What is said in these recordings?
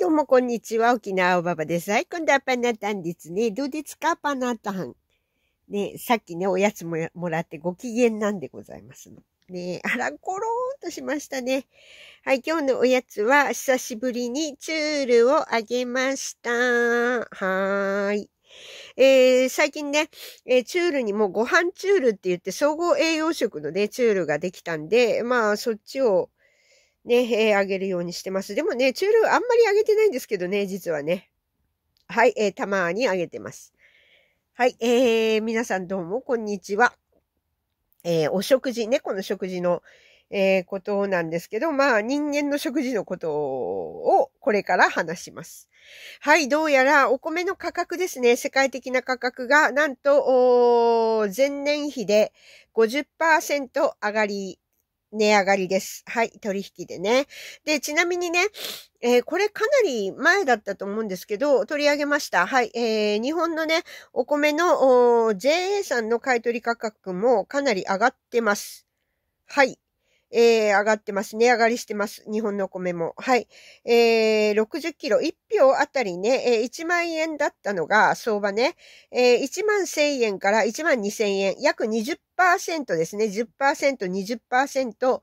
どうもこんにちは。沖縄おばばです。はい、今度はパナタンですね。どうですかパナタン。ね、さっきね、おやつももらってご機嫌なんでございますの。ね、あら、コローンとしましたね。はい、今日のおやつは、久しぶりにチュールをあげました。はーい。えー、最近ね、えー、チュールにもご飯チュールって言って、総合栄養食のね、チュールができたんで、まあ、そっちを、ね、えー、あげるようにしてます。でもね、チュールあんまりあげてないんですけどね、実はね。はい、えー、たまにあげてます。はい、えー、皆さんどうも、こんにちは。えー、お食事、猫の食事の、えー、ことなんですけど、まあ、人間の食事のことをこれから話します。はい、どうやらお米の価格ですね、世界的な価格が、なんと、前年比で50%上がり値上がりです。はい、取引でね。で、ちなみにね、えー、これかなり前だったと思うんですけど、取り上げました。はい、えー、日本のね、お米のお JA さんの買取価格もかなり上がってます。はい。えー、上がってます。値上がりしてます。日本のお米も。はい。えー、60キロ、1票あたりね、えー、1万円だったのが、相場ね、えー、1万1000円から1万2000円、約20%ですね。10%、20%、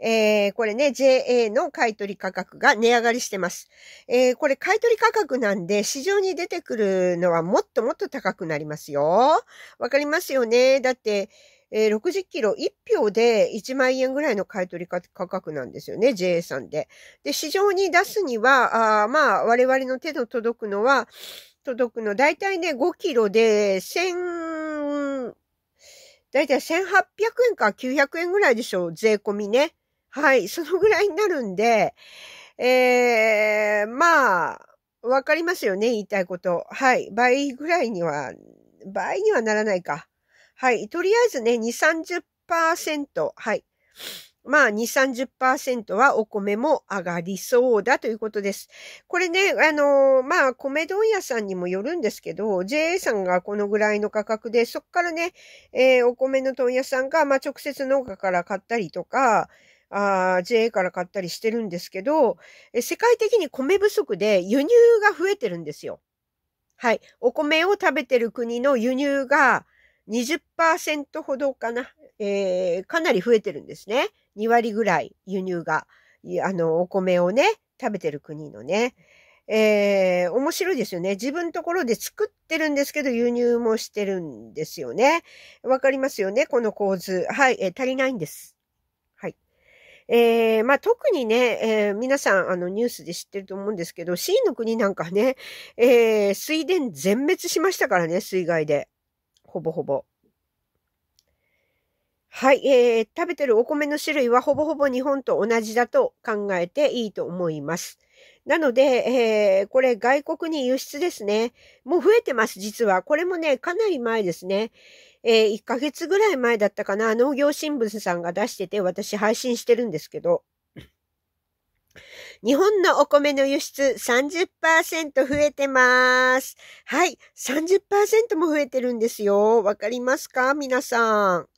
えー、これね、JA の買取価格が値上がりしてます。えー、これ買取価格なんで、市場に出てくるのはもっともっと高くなりますよ。わかりますよね。だって、えー、60キロ1票で1万円ぐらいの買い取り価格なんですよね、JA さんで。で、市場に出すには、あまあ、我々の手の届くのは、届くの、だいたいね、5キロで1000、だいたい1800円か900円ぐらいでしょう、税込みね。はい、そのぐらいになるんで、えー、まあ、わかりますよね、言いたいこと。はい、倍ぐらいには、倍にはならないか。はい。とりあえずね、2、30%。はい。まあ、2、30%はお米も上がりそうだということです。これね、あのー、まあ、米問屋さんにもよるんですけど、JA さんがこのぐらいの価格で、そっからね、えー、お米の問屋さんが、まあ、直接農家から買ったりとか、あ JA から買ったりしてるんですけど、世界的に米不足で輸入が増えてるんですよ。はい。お米を食べてる国の輸入が、20%ほどかな、えー、かなり増えてるんですね。2割ぐらい輸入が、あの、お米をね、食べてる国のね。えー、面白いですよね。自分のところで作ってるんですけど、輸入もしてるんですよね。わかりますよね、この構図。はい、えー、足りないんです。はい。えー、まあ、特にね、えー、皆さん、あの、ニュースで知ってると思うんですけど、C の国なんかね、えー、水田全滅しましたからね、水害で。ほぼほぼ。はい、えー、食べてるお米の種類はほぼほぼ日本と同じだと考えていいと思います。なので、えー、これ外国に輸出ですね。もう増えてます、実は。これもね、かなり前ですね。えー、1ヶ月ぐらい前だったかな、農業新聞さんが出してて、私配信してるんですけど。日本のお米の輸出30%増えてます。はい。30%も増えてるんですよ。わかりますか皆さん。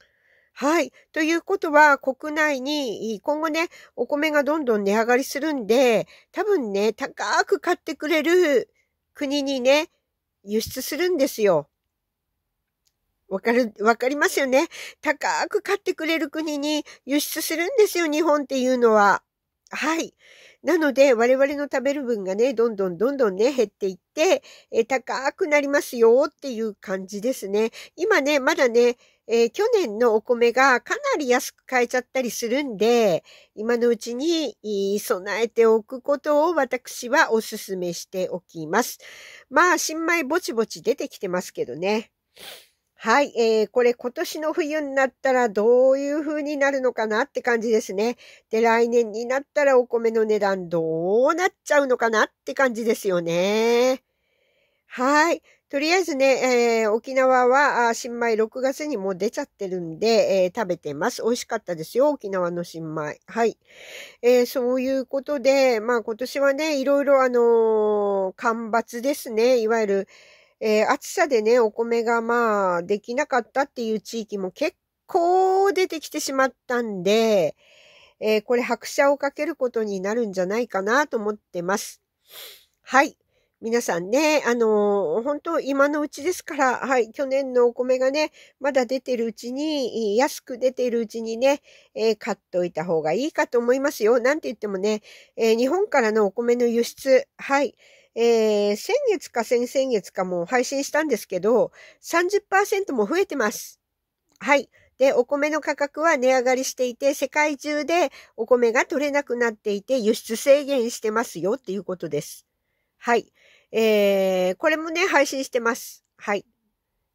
はい。ということは、国内に、今後ね、お米がどんどん値上がりするんで、多分ね、高く買ってくれる国にね、輸出するんですよ。わかる、わかりますよね。高く買ってくれる国に輸出するんですよ、日本っていうのは。はい。なので、我々の食べる分がね、どんどんどんどんね、減っていって、え高くなりますよっていう感じですね。今ね、まだね、えー、去年のお米がかなり安く買えちゃったりするんで、今のうちに備えておくことを私はお勧めしておきます。まあ、新米ぼちぼち出てきてますけどね。はい、えー、これ今年の冬になったらどういう風になるのかなって感じですね。で、来年になったらお米の値段どうなっちゃうのかなって感じですよね。はい。とりあえずね、えー、沖縄は新米6月にもう出ちゃってるんで、えー、食べてます。美味しかったですよ、沖縄の新米。はい。えー、そういうことで、まあ今年はね、いろいろあの干ばつですね、いわゆる、えー、暑さでね、お米がまあ、できなかったっていう地域も結構出てきてしまったんで、えー、これ拍車をかけることになるんじゃないかなと思ってます。はい。皆さんね、あのー、本当今のうちですから、はい、去年のお米がね、まだ出てるうちに、安く出てるうちにね、えー、買っといた方がいいかと思いますよ。なんて言ってもね、えー、日本からのお米の輸出、はい、えー、先月か先々月かも配信したんですけど、30%も増えてます。はい。で、お米の価格は値上がりしていて、世界中でお米が取れなくなっていて、輸出制限してますよっていうことです。はい。えー、これもね、配信してます。はい。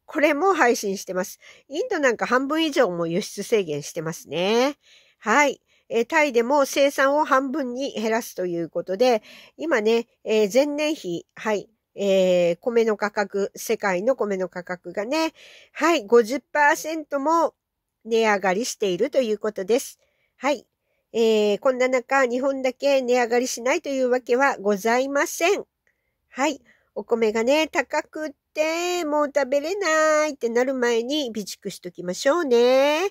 これも配信してます。インドなんか半分以上も輸出制限してますね。はい。えタイでも生産を半分に減らすということで、今ね、え前年比、はい、えー、米の価格、世界の米の価格がね、はい、50%も値上がりしているということです。はい。えー、こんな中、日本だけ値上がりしないというわけはございません。はい。お米がね、高くって、もう食べれないってなる前に備蓄しときましょうね。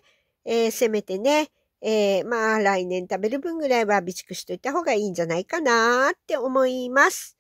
えー、せめてね、えー、まあ来年食べる分ぐらいは備蓄しといた方がいいんじゃないかなって思います。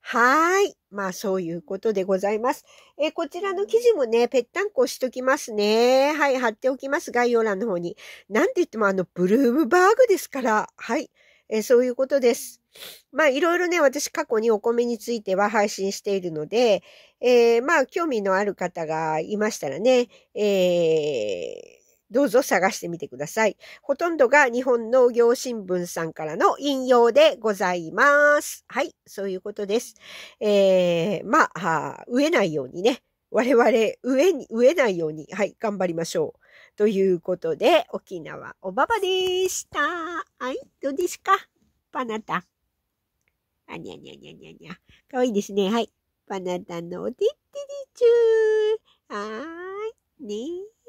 はい。まあそういうことでございます。えー、こちらの記事もね、ぺったんこしときますね。はい、貼っておきます。概要欄の方に。なんて言ってもあの、ブルームバーグですから。はい。えー、そういうことです。まあいろいろね、私過去にお米については配信しているので、えー、まあ興味のある方がいましたらね、えーどうぞ探してみてください。ほとんどが日本農業新聞さんからの引用でございます。はい、そういうことです。えー、まあ、植えないようにね、我々、植えに、植えないように、はい、頑張りましょう。ということで、沖縄おばばでした。はい、どうですかパナタ。あにゃにゃにゃにゃにゃ。かわいいですね。はい。パナタのおてってりちゅー。はーい。ねー。